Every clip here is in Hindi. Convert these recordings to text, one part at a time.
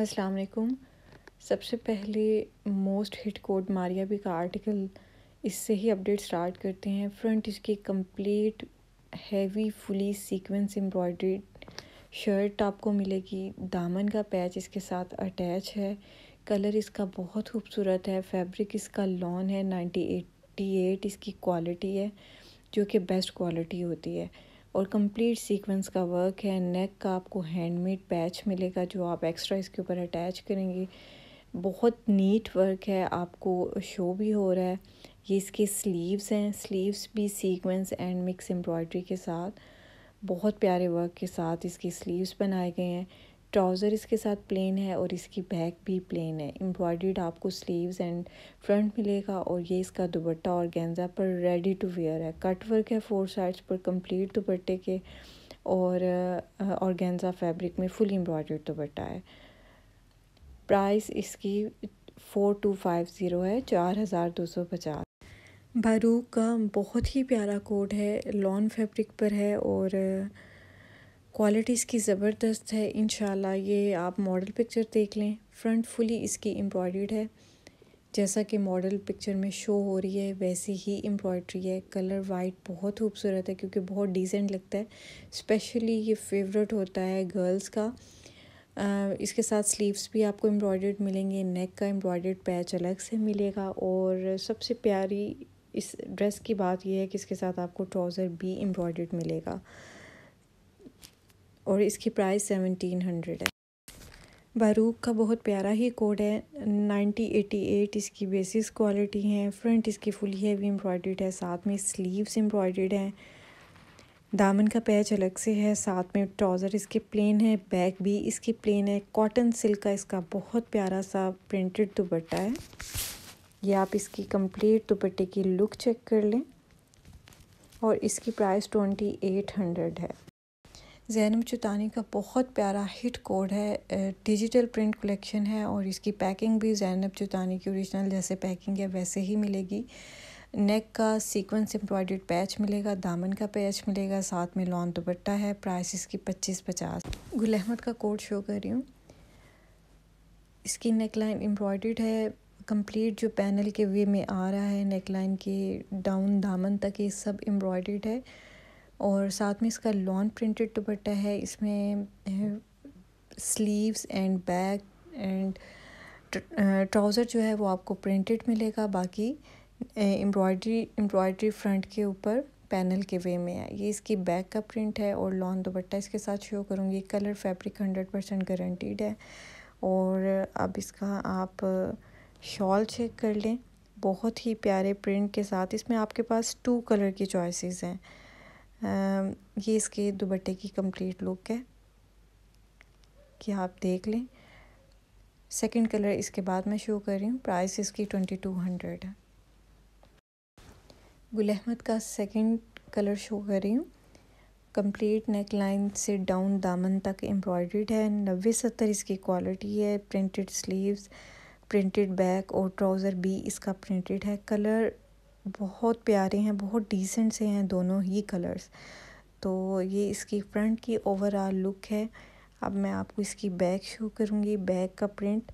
अस्सलाम वालेकुम सबसे पहले मोस्ट हिट कोड मारिया भी का आर्टिकल इससे ही अपडेट स्टार्ट करते हैं फ्रंट इसकी complete heavy fully sequence embroidered shirt आपको मिलेगी दामन का पैच इसके साथ अटैच है कलर इसका बहुत खूबसूरत है फैब्रिक इसका लॉन है नाइन्टी एटी एट इसकी क्वालिटी है जो कि बेस्ट क्वालिटी होती है और कंप्लीट सीक्वेंस का वर्क है नेक का आपको हैंडमेड पैच मिलेगा जो आप एक्स्ट्रा इसके ऊपर अटैच करेंगे बहुत नीट वर्क है आपको शो भी हो रहा है ये इसके स्लीव्स हैं स्लीव्स भी सीक्वेंस एंड मिक्स एम्ब्रॉयडरी के साथ बहुत प्यारे वर्क के साथ इसके स्लीव्स बनाए गए हैं ट्राउज़र इसके साथ प्लेन है और इसकी बैक भी प्लेन है एम्ब्रॉयड आपको स्लीव्स एंड फ्रंट मिलेगा और ये इसका दुपट्टा और गेंजा पर रेडी टू वेयर है कट वर्क है फोर साइड्स पर कंप्लीट दुपट्टे के और और गेंजा फैब्रिक में फुल एम्ब्रॉयड दुपट्टा है प्राइस इसकी फोर टू फाइव ज़ीरो है चार हज़ार दो सौ पचास बारूक का बहुत ही प्यारा कोट है लॉन फैब्रिक पर है और क्वालिटी इसकी ज़बरदस्त है इन ये आप मॉडल पिक्चर देख लें फ्रंट फुली इसकी एम्ब्रॉयड है जैसा कि मॉडल पिक्चर में शो हो रही है वैसी ही एम्ब्रॉयड्री है कलर वाइट बहुत खूबसूरत है क्योंकि बहुत डिसेंट लगता है स्पेशली ये फेवरेट होता है गर्ल्स का आ, इसके साथ स्लीव्स भी आपको एम्ब्रॉयड मिलेंगे नेक का एम्ब्रॉयड पैच अलग से मिलेगा और सबसे प्यारी इस ड्रेस की बात यह है कि इसके साथ आपको ट्राउज़र भी एम्ब्रॉयड मिलेगा और इसकी प्राइस सेवनटीन हंड्रेड है बारूक का बहुत प्यारा ही कोड है नाइन्टी एटी एट इसकी बेसिस क्वालिटी है फ्रंट इसकी फुल हैवी एम्ब्रॉयड्रीड है साथ में स्लीव्स एम्ब्रॉयड्रीड हैं दामन का पैच अलग से है साथ में ट्राउज़र इसके प्लेन है बैक भी इसकी प्लेन है कॉटन सिल्क का इसका बहुत प्यारा सा प्रिंटेड दुपट्टा है ये आप इसकी कंप्लीट दुपट्टे की लुक चेक कर लें और इसकी प्राइस ट्वेंटी एट हंड्रेड है जैनब चुतानी का बहुत प्यारा हिट कोड है डिजिटल प्रिंट कलेक्शन है और इसकी पैकिंग भी जैनब चुतानी की ओरिजिनल जैसे पैकिंग है वैसे ही मिलेगी नेक का सीक्वेंस एम्ब्रॉयड पैच मिलेगा दामन का पैच मिलेगा साथ में लॉन् दुपट्टा है प्राइस इसकी पच्चीस पचास गुल अहमद का कोड शो कर रही हूँ इसकी नेक लाइन एम्ब्रॉयड है कंप्लीट जो पैनल के वे में आ रहा है नेक लाइन के डाउन दामन तक ये सब एम्ब्रॉयड है और साथ में इसका लॉन प्रिंटेड दुपट्टा है इसमें sleeves and back and trouser जो है वो आपको प्रिंटेड मिलेगा बाकी एम्ब्रॉयडरी एम्ब्रॉयडरी फ्रंट के ऊपर पैनल के वे में है ये इसकी बैक का प्रिंट है और लॉन दुपट्टा इसके साथ शो करूँगी colour fabric hundred percent guaranteed है और अब इसका आप शॉल चेक कर लें बहुत ही प्यारे प्रिंट के साथ इसमें आपके पास टू कलर की चॉइसेस हैं ये इसके दुबट्टे की कंप्लीट लुक है कि आप देख लें सेकंड कलर इसके बाद मैं शो कर रही हूँ प्राइस इसकी ट्वेंटी टू हंड्रेड है गुल अहमद का सेकंड कलर शो कर रही हूँ कंप्लीट नेक लाइन से डाउन दामन तक एम्ब्रॉयड्रीड है नबे सत्तर इसकी क्वालिटी है प्रिंटेड स्लीव्स प्रिंटेड बैक और ट्राउज़र भी इसका प्रिंटेड है कलर बहुत प्यारे हैं बहुत डिसेंट से हैं दोनों ही कलर्स तो ये इसकी फ्रंट की ओवरऑल लुक है अब मैं आपको इसकी बैक शो करूँगी बैक का प्रिंट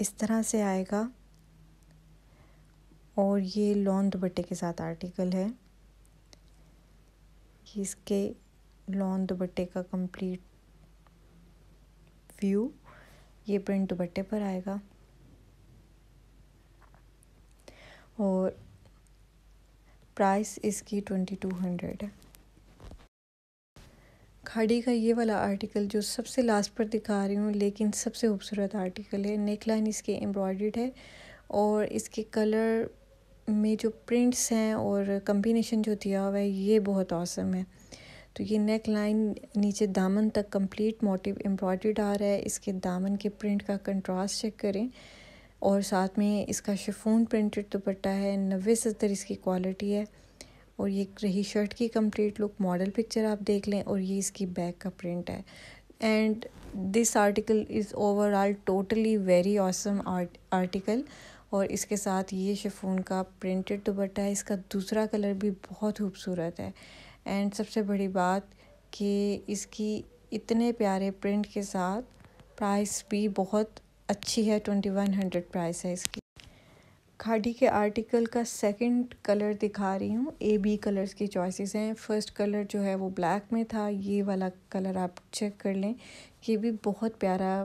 इस तरह से आएगा और ये लॉन्ग दुपट्टे के साथ आर्टिकल है ये इसके लॉन्ग दुपट्टे का कंप्लीट व्यू ये प्रिंट दुपट्टे पर आएगा और प्राइस इसकी ट्वेंटी टू हंड्रेड है खाड़ी का ये वाला आर्टिकल जो सबसे लास्ट पर दिखा रही हूँ लेकिन सबसे खूबसूरत आर्टिकल है नेक लाइन इसके एम्ब्रॉयड है और इसके कलर में जो प्रिंट्स हैं और कम्बिनेशन जो दिया हुआ है ये बहुत औसम है तो ये नेक लाइन नीचे दामन तक कंप्लीट मोटिव एम्ब्रॉयड आ रहा है इसके दामन के प्रिंट का कंट्रास्ट चेक करें और साथ में इसका शिफोन प्रिंटेड दुपट्टा है नब्बे सत्तर इसकी क्वालिटी है और ये रही शर्ट की कंप्लीट लुक मॉडल पिक्चर आप देख लें और ये इसकी बैक का प्रिंट है and this article is overall totally very awesome article और इसके साथ ये शिफोन का प्रिंटेड दुपट्टा है इसका दूसरा कलर भी बहुत खूबसूरत है एंड सबसे बड़ी बात कि इसकी इतने प्यारे प्रिंट के साथ प्राइस भी बहुत अच्छी है ट्वेंटी वन हंड्रेड प्राइस है इसकी खाड़ी के आर्टिकल का सेकंड कलर दिखा रही हूँ ए बी कलर्स की चॉइसेस हैं फर्स्ट कलर जो है वो ब्लैक में था ये वाला कलर आप चेक कर लें ये भी बहुत प्यारा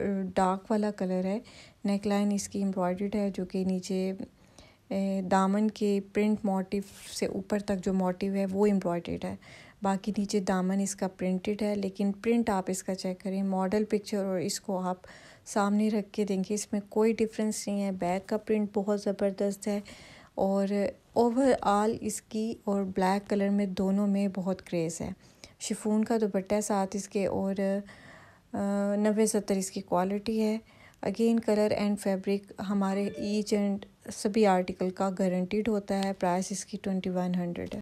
डार्क वाला कलर है नेकलाइन इसकी एम्ब्रॉयड है जो कि नीचे दामन के प्रिंट मोटिव से ऊपर तक जो मोटिव है वो एम्ब्रॉयड है बाकी नीचे दामन इसका प्रिंटेड है लेकिन प्रिंट आप इसका चेक करें मॉडल पिक्चर और इसको आप सामने रख के देंगे इसमें कोई डिफरेंस नहीं है बैक का प्रिंट बहुत ज़बरदस्त है और ओवरऑल इसकी और ब्लैक कलर में दोनों में बहुत क्रेज़ है शिफून का दुपट्टा साथ इसके और नबे सत्तर इसकी क्वालिटी है अगेन कलर एंड फैब्रिक हमारे ईच एंड सभी आर्टिकल का गारंटीड होता है प्राइस इसकी ट्वेंटी वन हंड्रेड है